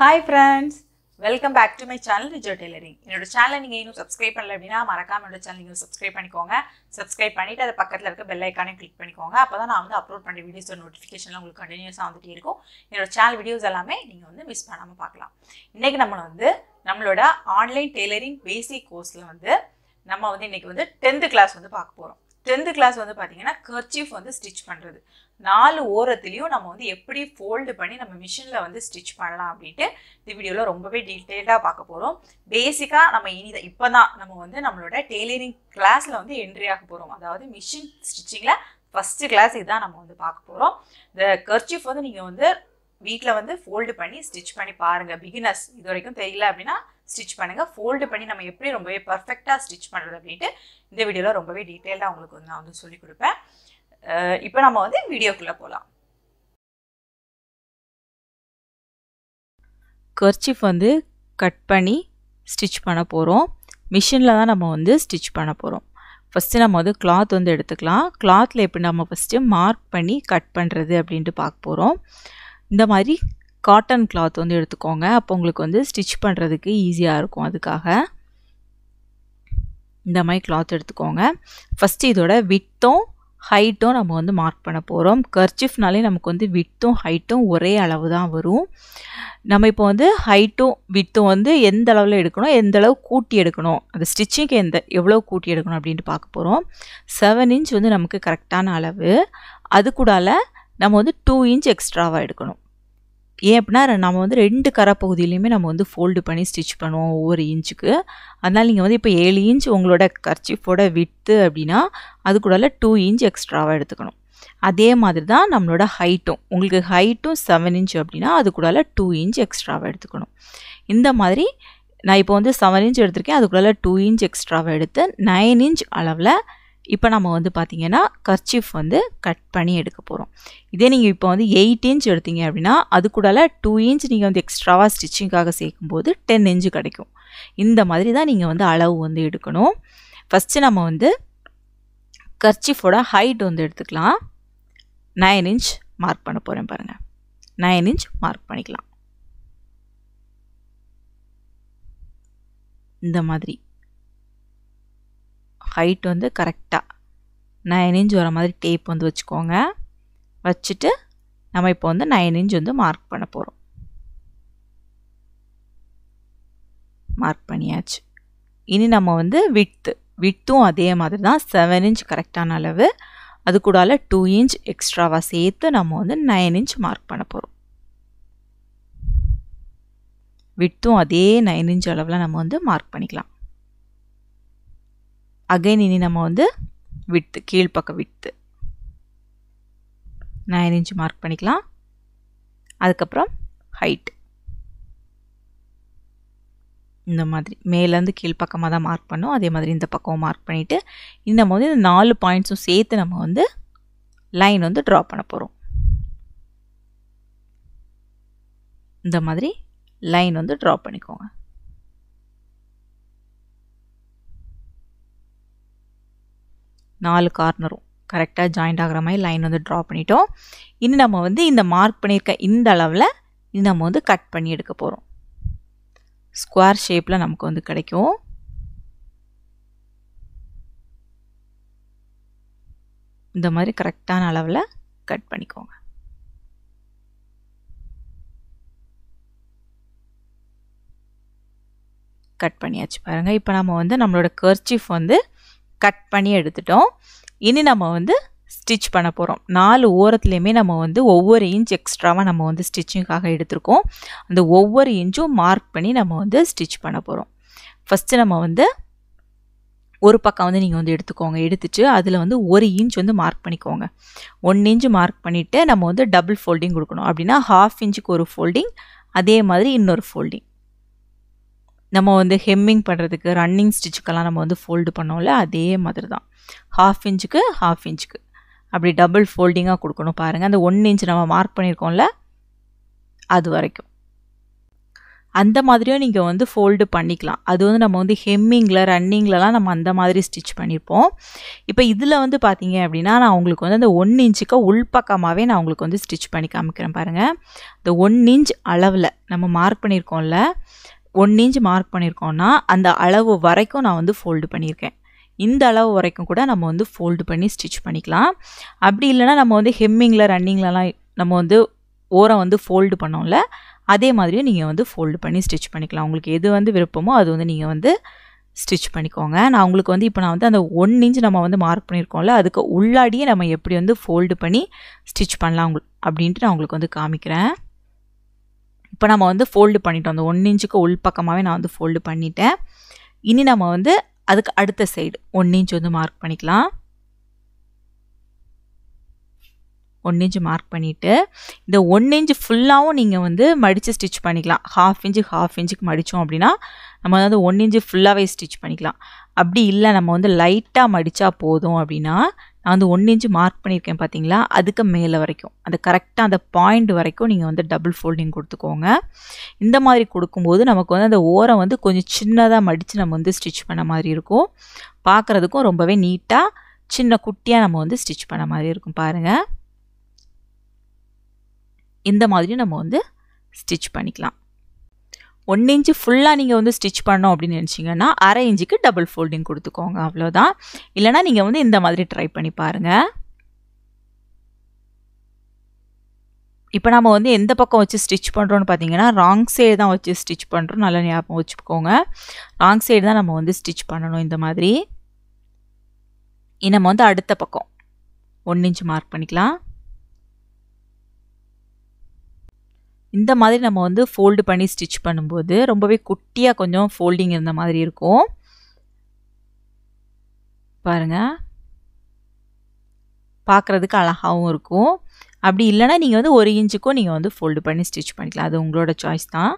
hi friends welcome back to my channel Rijo tailoring என்னோட சேனலை நீங்கள் இன்னும் சப்ஸ்கிரைப் பண்ணல அப்படின்னா மறக்காம என்னோட சேனல் நீங்கள் சப்ஸ்கிரைப் பண்ணிக்கோங்க சப்ஸ்கிரைப் பண்ணிவிட்டு அதை பக்கத்தில் இருக்க பெல் ஐக்கானே கிளிக் பண்ணிக்கோங்க அப்போ தான் நான் வந்து அப்லோட் பண்ணுற வீடியோஸோட நோட்டிஃபிகேஷன்லாம் உங்களுக்கு கண்டினியூஸாக வந்துட்டே இருக்கும் என்னோட சேனல் வீடியோஸ் எல்லாமே நீங்கள் வந்து மிஸ் பண்ணாமல் பார்க்கலாம் இன்றைக்கி நம்ம வந்து நம்மளோட ஆன்லைன் டெய்லரிங் பேசிக் கோர்ஸில் வந்து நம்ம வந்து இன்றைக்கி வந்து டென்த்து கிளாஸ் வந்து பார்க்க போகிறோம் டென்த்து கிளாஸ் வந்து பார்த்தீங்கன்னா கர்ச்சீஃப் வந்து ஸ்டிச் பண்ணுறது நாலு ஓரத்துலேயும் நம்ம வந்து எப்படி ஃபோல்டு பண்ணி நம்ம மிஷினில் வந்து ஸ்டிச் பண்ணலாம் அப்படின்ட்டு இந்த வீடியோவில் ரொம்பவே டீட்டெயில்டாக பார்க்க போகிறோம் பேசிக்காக நம்ம இனிதான் இப்போ தான் நம்ம வந்து நம்மளோட டெய்லரிங் கிளாஸில் வந்து என்ட்ரி ஆக போகிறோம் அதாவது மிஷின் ஸ்டிச்சிங்கில் ஃபஸ்ட்டு கிளாஸ் இதுதான் நம்ம வந்து பார்க்க போகிறோம் இந்த கர்ச்சீஃப் வந்து நீங்கள் வந்து வீட்டில் வந்து ஃபோல்டு பண்ணி ஸ்டிச் பண்ணி பாருங்கள் பிகினர்ஸ் இது வரைக்கும் தெரியல அப்படின்னா ஸ்டிச் பண்ணுங்கள் ஃபோல்டு பண்ணி நம்ம எப்படி ரொம்பவே பர்ஃபெக்டாக ஸ்டிச் பண்ணுறது அப்படின்ட்டு இந்த வீடியோவில் ரொம்பவே டீட்டெயிலாக உங்களுக்கு வந்து நான் வந்து சொல்லிக் கொடுப்பேன் இப்போ நம்ம வந்து வீடியோக்குள்ளே போகலாம் கர்ச்சிஃப் வந்து கட் பண்ணி ஸ்டிச் பண்ண போகிறோம் மிஷினில் தான் நம்ம வந்து ஸ்டிச் பண்ண போகிறோம் ஃபஸ்ட்டு நம்ம வந்து கிளாத் வந்து எடுத்துக்கலாம் கிளாத்தில் எப்படி நம்ம ஃபஸ்ட்டு மார்க் பண்ணி கட் பண்ணுறது அப்படின்ட்டு பார்க்க போகிறோம் இந்த மாதிரி காட்டன் கிளாத் வந்து எடுத்துக்கோங்க அப்போ உங்களுக்கு வந்து ஸ்டிச் பண்ணுறதுக்கு ஈஸியாக இருக்கும் அதுக்காக இந்த மாதிரி கிளாத் எடுத்துக்கோங்க ஃபஸ்ட்டு இதோட விட்டும் ஹைட்டும் நம்ம வந்து மார்க் பண்ண போகிறோம் கர்ச்சிஃப்னாலே நமக்கு வந்து விட்டும் ஹைட்டும் ஒரே அளவு தான் வரும் நம்ம இப்போ வந்து ஹைட்டும் விட்டும் வந்து எந்த அளவில் எடுக்கணும் எந்த அளவு கூட்டி எடுக்கணும் அந்த ஸ்டிச்சிங்க்கு எந்த எவ்வளோ கூட்டி எடுக்கணும் அப்படின்ட்டு பார்க்க போகிறோம் செவன் இன்ச் வந்து நமக்கு கரெக்டான அளவு அது கூடால நம்ம வந்து டூ இன்ச் எக்ஸ்ட்ராவாக எடுக்கணும் ஏன் அப்படின்னா நம்ம வந்து ரெண்டு கரை பகுதியிலையுமே நம்ம வந்து ஃபோல்டு பண்ணி ஸ்டிச் பண்ணுவோம் ஒவ்வொரு இன்ச்சுக்கு அதனால் நீங்கள் வந்து இப்போ ஏழு இன்ச் உங்களோட கர்ச்சிஃபோட விற்று அப்படின்னா அது கூடல டூ இன்ச் எக்ஸ்ட்ராவாக எடுத்துக்கணும் அதே மாதிரி தான் நம்மளோட ஹைட்டும் உங்களுக்கு ஹைட்டும் செவன் இன்ச் அப்படின்னா அது கூடல டூ இன்ச் எக்ஸ்ட்ராவாக எடுத்துக்கணும் இந்த மாதிரி நான் இப்போ வந்து செவன் இன்ச் எடுத்திருக்கேன் அதுக்குள்ளால டூ இன்ச் எக்ஸ்ட்ராவாக எடுத்து நைன் இன்ச் அளவில் இப்போ நம்ம வந்து பார்த்திங்கன்னா கர்ச்சிஃப் வந்து கட் பண்ணி எடுக்க போகிறோம் இதே நீங்கள் இப்போ வந்து எயிட் இன்ச் எடுத்தீங்க அப்படின்னா அது கூட டூ இன்ச் நீங்கள் வந்து எக்ஸ்ட்ராவாக ஸ்டிச்சிங்காக சேர்க்கும்போது டென் இன்ச்சு கிடைக்கும் இந்த மாதிரி தான் நீங்கள் வந்து அளவு வந்து எடுக்கணும் ஃபஸ்ட்டு நம்ம வந்து கர்ச்சிஃபோட ஹைட் வந்து எடுத்துக்கலாம் நைன் இன்ச் மார்க் பண்ண போகிறேன் பாருங்கள் நைன் இன்ச் மார்க் பண்ணிக்கலாம் இந்த மாதிரி ஹைட் வந்து கரெக்டாக நைன் இன்ச் வர மாதிரி டேப் வந்து வச்சுக்கோங்க வச்சுட்டு நம்ம இப்போ வந்து நைன் இன்ச் வந்து மார்க் பண்ண போகிறோம் மார்க் பண்ணியாச்சு இனி நம்ம வந்து விட்த்து விட்த்தும் அதே மாதிரி தான் செவன் இன்ச் கரெக்டான அளவு அது கூடால டூ இன்ச் எக்ஸ்ட்ராவாக சேர்த்து நம்ம வந்து நைன் இன்ச் மார்க் பண்ண போகிறோம் விட்த்தும் அதே நைன் இன்ச் அளவில் நம்ம வந்து மார்க் பண்ணிக்கலாம் அகைன் இனி நம்ம வந்து விட்டு கீழ்ப்பக்க விட்டு நைன் இன்ச் மார்க் பண்ணிக்கலாம் அதுக்கப்புறம் ஹைட் இந்த மாதிரி மேலேருந்து கீழ்ப்பக்கமாக தான் மார்க் பண்ணோம் அதே மாதிரி இந்த பக்கம் மார்க் பண்ணிவிட்டு இந்த நம்ம வந்து இந்த நாலு பாயிண்ட்ஸும் சேர்த்து நம்ம வந்து லைன் வந்து ட்ரா பண்ண போகிறோம் இந்த மாதிரி லைன் வந்து ட்ரா பண்ணிக்கோங்க நாலு கார்னரும் கரெக்டாக ஜாயிண்ட் ஆகிற மாதிரி லைன் வந்து ட்ரா பண்ணிட்டோம் இனி நம்ம வந்து இந்த மார்க் பண்ணியிருக்க இந்த அளவில் இது நம்ம வந்து கட் பண்ணி எடுக்க போகிறோம் ஸ்கொயர் ஷேப்பில் நமக்கு வந்து கிடைக்கும் இந்த மாதிரி கரெக்டான அளவில் கட் பண்ணிக்கோங்க கட் பண்ணியாச்சு பாருங்கள் இப்போ நம்ம வந்து நம்மளோட கர்ச்சிஃப் வந்து கட் பண்ணி எடுத்துட்டோம் இனி நம்ம வந்து ஸ்டிச் பண்ண போகிறோம் நாலு ஓரத்துலேயுமே நம்ம வந்து ஒவ்வொரு இன்ச் எக்ஸ்ட்ராவாக நம்ம வந்து ஸ்டிச்சிங்காக எடுத்திருக்கோம் அந்த ஒவ்வொரு இன்ச்சும் மார்க் பண்ணி நம்ம வந்து ஸ்டிச் பண்ண போகிறோம் ஃபஸ்ட்டு நம்ம வந்து ஒரு பக்கம் வந்து நீங்கள் வந்து எடுத்துக்கோங்க எடுத்துட்டு அதில் வந்து ஒரு இன்ச் வந்து மார்க் பண்ணிக்கோங்க ஒன் இன்ச் மார்க் பண்ணிவிட்டு நம்ம வந்து டபுள் ஃபோல்டிங் கொடுக்கணும் அப்படின்னா ஹாஃப் இன்ச்சுக்கு ஒரு ஃபோல்டிங் அதே மாதிரி இன்னொரு ஃபோல்டிங் நம்ம வந்து ஹெம்மிங் பண்ணுறதுக்கு ரன்னிங் ஸ்டிச்சுக்கெல்லாம் நம்ம வந்து ஃபோல்டு பண்ணோம்ல அதே மாதிரி தான் ஹாஃப் இன்ச்சுக்கு ஹாஃப் இன்ச்சுக்கு அப்படி டபுள் ஃபோல்டிங்காக கொடுக்கணும் பாருங்கள் அந்த ஒன் இன்ச் நம்ம மார்க் பண்ணியிருக்கோம்ல அது வரைக்கும் அந்த மாதிரியும் நீங்கள் வந்து ஃபோல்டு பண்ணிக்கலாம் அது வந்து நம்ம வந்து ஹெம்மிங்கில் ரன்னிங்லலாம் நம்ம அந்த மாதிரி ஸ்டிச் பண்ணியிருப்போம் இப்போ இதில் வந்து பார்த்தீங்க அப்படின்னா நான் உங்களுக்கு வந்து அந்த ஒன் இன்ச்சுக்கு உள்பக்கமாகவே நான் உங்களுக்கு வந்து ஸ்டிச் பண்ணி காமிக்கிறேன் பாருங்கள் இந்த ஒன் இன்ச் அளவில் நம்ம மார்க் பண்ணியிருக்கோம்ல ஒன் இன்ச் மார்க் பண்ணியிருக்கோன்னா அந்த அளவு வரைக்கும் நான் வந்து ஃபோல்டு பண்ணியிருக்கேன் இந்த அளவு வரைக்கும் கூட நம்ம வந்து ஃபோல்டு பண்ணி ஸ்டிச் பண்ணிக்கலாம் அப்படி இல்லைனா நம்ம வந்து ஹெம்மிங்கில் ரன்னிங்லலாம் நம்ம வந்து ஓரம் வந்து ஃபோல்டு பண்ணோம்ல அதே மாதிரியும் நீங்கள் வந்து ஃபோல்டு பண்ணி ஸ்டிச் பண்ணிக்கலாம் உங்களுக்கு எது வந்து விருப்பமோ அது வந்து நீங்கள் வந்து ஸ்டிச் பண்ணிக்கோங்க நான் உங்களுக்கு வந்து இப்போ நான் வந்து அந்த ஒன் இன்ச் நம்ம வந்து மார்க் பண்ணியிருக்கோம்ல அதுக்கு உள்ளாடியே நம்ம எப்படி வந்து ஃபோல்டு பண்ணி ஸ்டிச் பண்ணலாம் உங்களுக்கு அப்படின்ட்டு நான் உங்களுக்கு வந்து காமிக்கிறேன் இப்போ நம்ம வந்து ஃபோல்டு பண்ணிட்டோம் அந்த ஒன் இன்ச்சுக்கு உள் பக்கமாகவே நான் வந்து ஃபோல்டு பண்ணிட்டேன் இனி நம்ம வந்து அதுக்கு அடுத்த சைடு ஒன் இன்ச் வந்து மார்க் பண்ணிக்கலாம் ஒன் இன்ச் மார்க் பண்ணிவிட்டு இந்த ஒன் இன்ச் ஃபுல்லாகவும் நீங்கள் வந்து மடித்து ஸ்டிச் பண்ணிக்கலாம் ஹாஃப் இன்ச்சு ஹாஃப் இன்ச்சுக்கு மடித்தோம் அப்படின்னா நம்ம வந்து ஒன் இன்ச்சு ஃபுல்லாகவே ஸ்டிச் பண்ணிக்கலாம் அப்படி இல்லை நம்ம வந்து லைட்டாக மடித்தா போதும் அப்படின்னா நான் வந்து ஒன் இன்ச்சு மார்க் பண்ணியிருக்கேன் பார்த்தீங்களா அதுக்கு மேலே வரைக்கும் அந்த கரெக்டாக அந்த பாயிண்ட் வரைக்கும் நீங்கள் வந்து டபுள் ஃபோல்டிங் கொடுத்துக்கோங்க இந்த மாதிரி கொடுக்கும்போது நமக்கு வந்து அந்த ஓரம் வந்து கொஞ்சம் சின்னதாக மடித்து நம்ம வந்து ஸ்டிச் பண்ண மாதிரி இருக்கும் பார்க்குறதுக்கும் ரொம்பவே நீட்டாக சின்ன குட்டியாக நம்ம வந்து ஸ்டிச் பண்ண மாதிரி இருக்கும் பாருங்கள் இந்த மாதிரி நம்ம வந்து ஸ்டிச் பண்ணிக்கலாம் ஒன் இன்ச்சு ஃபுல்லாக நீங்கள் வந்து ஸ்டிச் பண்ணோம் அப்படின்னு நினச்சிங்கன்னா அரை இன்ச்சுக்கு டபுள் ஃபோல்டிங் கொடுத்துக்கோங்க அவ்வளோதான் இல்லைன்னா நீங்கள் வந்து இந்த மாதிரி ட்ரை பண்ணி பாருங்கள் இப்போ நம்ம வந்து எந்த பக்கம் வச்சு ஸ்டிச் பண்ணுறோன்னு பார்த்தீங்கன்னா ராங் சைடு தான் வச்சு ஸ்டிச் பண்ணுறோம் நல்லா ஞாபகம் வச்சுக்கோங்க ராங் சைடு தான் நம்ம வந்து ஸ்டிச் பண்ணணும் இந்த மாதிரி நம்ம வந்து அடுத்த பக்கம் ஒன் இன்ச் மார்க் பண்ணிக்கலாம் இந்த மாதிரி நம்ம வந்து ஃபோல்டு பண்ணி ஸ்டிச் பண்ணும்போது ரொம்பவே குட்டியாக கொஞ்சம் ஃபோல்டிங் இருந்த மாதிரி இருக்கும் பாருங்கள் பார்க்குறதுக்கு அழகாகவும் இருக்கும் அப்படி இல்லைனா நீங்கள் வந்து ஒரு இன்ச்சுக்கும் நீங்கள் வந்து ஃபோல்டு பண்ணி ஸ்டிச் பண்ணிக்கலாம் அது உங்களோட சாய்ஸ் தான்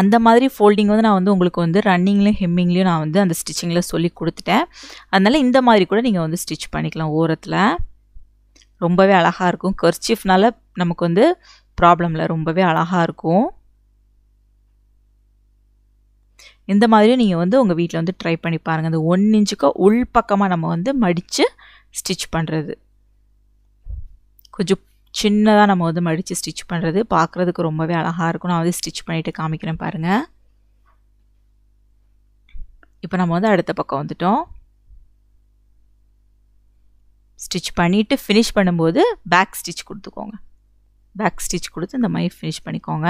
அந்த மாதிரி ஃபோல்டிங் வந்து நான் வந்து உங்களுக்கு வந்து ரன்னிங்லேயும் ஹெம்மிங்லேயும் நான் வந்து அந்த ஸ்டிச்சிங்கில் சொல்லி கொடுத்துட்டேன் அதனால் இந்த மாதிரி கூட நீங்கள் வந்து ஸ்டிச் பண்ணிக்கலாம் ஓரத்தில் ரொம்பவே அழகாக இருக்கும் கர்ச்சிஃப்னால் நமக்கு வந்து ப்ராப்ளமில் ரொம்பவே அழகாக இருக்கும் இந்த மாதிரி நீங்கள் வந்து உங்கள் வீட்டில் வந்து ட்ரை பண்ணி பாருங்கள் அந்த ஒன் இன்ச்சுக்கு உள் பக்கமாக நம்ம வந்து மடித்து ஸ்டிச் பண்ணுறது கொஞ்சம் சின்னதாக நம்ம வந்து மடித்து ஸ்டிச் பண்ணுறது பார்க்குறதுக்கு ரொம்பவே அழகாக இருக்கும் நான் வந்து ஸ்டிச் பண்ணிவிட்டு காமிக்கிறேன் பாருங்கள் இப்போ நம்ம வந்து அடுத்த பக்கம் வந்துட்டோம் ஸ்டிச் பண்ணிவிட்டு ஃபினிஷ் பண்ணும்போது பேக் ஸ்டிச் கொடுத்துக்கோங்க பேக் ஸ்டிச் கொடுத்து இந்த மாதிரி ஃபினிஷ் பண்ணிக்கோங்க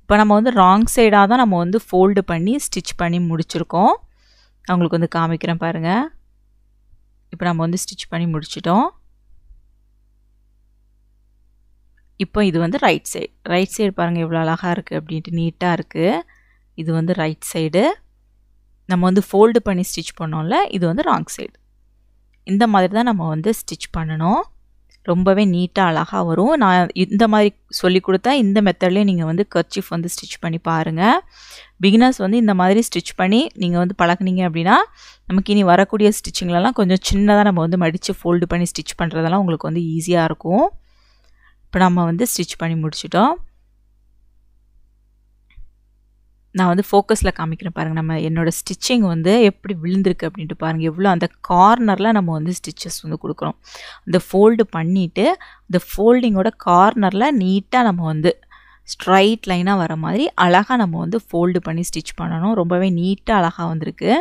இப்போ நம்ம வந்து ராங் சைடாக தான் நம்ம வந்து ஃபோல்டு பண்ணி ஸ்டிச் பண்ணி முடிச்சிருக்கோம் அவங்களுக்கு வந்து காமிக்கிறேன் பாருங்கள் இப்போ நம்ம வந்து ஸ்டிச் பண்ணி முடிச்சிட்டோம் இப்போ இது வந்து ரைட் சைடு ரைட் சைடு பாருங்கள் எவ்வளோ அழகாக இருக்குது அப்படின்ட்டு நீட்டாக இருக்குது இது வந்து ரைட் சைடு நம்ம வந்து ஃபோல்டு பண்ணி ஸ்டிச் பண்ணோம்ல இது வந்து ராங் சைடு இந்த மாதிரி தான் நம்ம வந்து ஸ்டிச் பண்ணணும் ரொம்பவே நீட்டாக அழகாக வரும் நான் இந்த மாதிரி சொல்லி கொடுத்தா இந்த மெத்தட்லேயே நீங்கள் வந்து கர்ச்சிஃப் வந்து ஸ்டிச் பண்ணி பாருங்கள் பிகினர்ஸ் வந்து இந்த மாதிரி ஸ்டிச் பண்ணி நீங்கள் வந்து பழகுனீங்க அப்படின்னா நமக்கு இனி வரக்கூடிய ஸ்டிச்சிங்லலாம் கொஞ்சம் சின்னதாக நம்ம வந்து மடித்து ஃபோல்டு பண்ணி ஸ்டிச் பண்ணுறதெல்லாம் உங்களுக்கு வந்து ஈஸியாக இருக்கும் இப்போ நம்ம வந்து ஸ்டிச் பண்ணி முடிச்சிட்டோம் நான் வந்து ஃபோக்கஸில் காமிக்கிறேன் பாருங்கள் நம்ம என்னோடய ஸ்டிச்சிங் வந்து எப்படி விழுந்திருக்கு அப்படின்ட்டு பாருங்கள் எவ்வளோ அந்த கார்னரில் நம்ம வந்து ஸ்டிச்சஸ் வந்து கொடுக்குறோம் அந்த ஃபோல்டு பண்ணிவிட்டு அந்த ஃபோல்டிங்கோட கார்னரில் நீட்டாக நம்ம வந்து ஸ்ட்ரைட் லைனாக வர மாதிரி அழகாக நம்ம வந்து ஃபோல்டு பண்ணி ஸ்டிச் பண்ணணும் ரொம்பவே நீட்டாக அழகாக வந்திருக்கு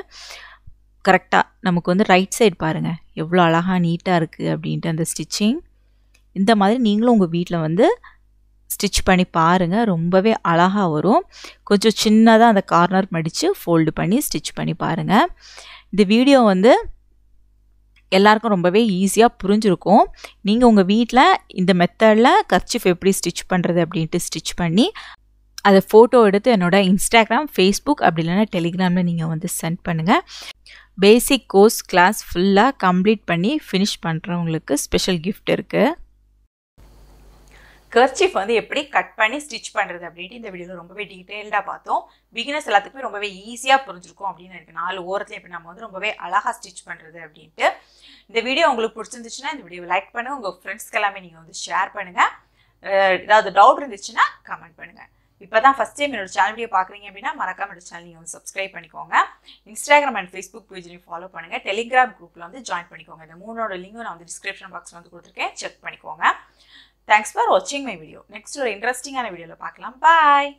கரெக்டாக நமக்கு வந்து ரைட் சைடு பாருங்கள் எவ்வளோ அழகாக நீட்டாக இருக்குது அப்படின்ட்டு அந்த ஸ்டிச்சிங் இந்த மாதிரி நீங்களும் உங்கள் வீட்டில் வந்து ஸ்டிச் பண்ணி பாருங்கள் ரொம்பவே அழகாக வரும் கொஞ்சம் சின்னதாக அந்த கார்னர் மடித்து ஃபோல்டு பண்ணி ஸ்டிச் பண்ணி பாருங்கள் இந்த வீடியோ வந்து எல்லாருக்கும் ரொம்பவே ஈஸியாக புரிஞ்சிருக்கும் நீங்கள் உங்கள் வீட்டில் இந்த மெத்தடில் கர்ச்சிஃப் எப்படி ஸ்டிச் பண்ணுறது அப்படின்ட்டு ஸ்டிச் பண்ணி அதை ஃபோட்டோ எடுத்து என்னோடய இன்ஸ்டாகிராம் ஃபேஸ்புக் அப்படி இல்லைன்னா டெலிகிராமில் நீங்கள் வந்து சென்ட் பண்ணுங்கள் பேசிக் கோர்ஸ் கிளாஸ் ஃபுல்லாக கம்ப்ளீட் பண்ணி ஃபினிஷ் பண்ணுறவங்களுக்கு ஸ்பெஷல் கிஃப்ட் இருக்குது கர்ச்சிஃப் வந்து எப்படி கட் பண்ணி ஸ்டிச் பண்ணுறது அப்படின்ட்டு இந்த வீடியோவில் ரொம்பவே டீட்டெயில்டாக பார்த்தோம் பிகினர்ஸ் எல்லாத்துக்குமே ரொம்பவே ஈஸியாக புரிஞ்சிருக்கும் அப்படின்னு இருக்குது நாலு ஓரத்தில் இப்போ நம்ம வந்து ரொம்பவே அழகாக ஸ்டிச் பண்ணுறது அப்படின்ட்டு இந்த வீடியோ உங்களுக்கு பிடிச்சிருந்துச்சுன்னா இந்த வீடியோவை லைக் பண்ணுங்கள் உங்கள் ஃப்ரெண்ட்ஸ்க்கு எல்லாமே நீங்கள் வந்து ஷேர் பண்ணுங்கள் ஏதாவது டவுட் இருந்துச்சுன்னா கமெண்ட் பண்ணுங்கள் இப்போ தான் ஃபஸ்ட் டைம் என்னோட சேனல் வீடியோ பார்க்குறீங்க அப்படின்னா மறக்காம என்னோட சேனல் நீங்கள் வந்து சப்ஸ்கிரைப் பண்ணிக்கோங்க இன்ஸ்டாகிராம் அண்ட் ஃபேஸ்புக் பேஜ்லையும் ஃபாலோ பண்ணுங்கள் டெலிகிராம் குரூப்பில் வந்து ஜாயின் பண்ணிக்கோங்க இந்த மூணோட லிங்கும் நான் வந்து டிஸ்கிரிப்ஷன் பாக்ஸில் வந்து கொடுத்துருக்கேன் செக் பண்ணிக்கோங்க தேங்க்ஸ் ஃபார் வாட்சிங் மை வீடியோ நெக்ஸ்ட் ஒரு இன்ட்ரெஸ்டிங்கான வீடியோவில் பார்க்கலாம் பாய்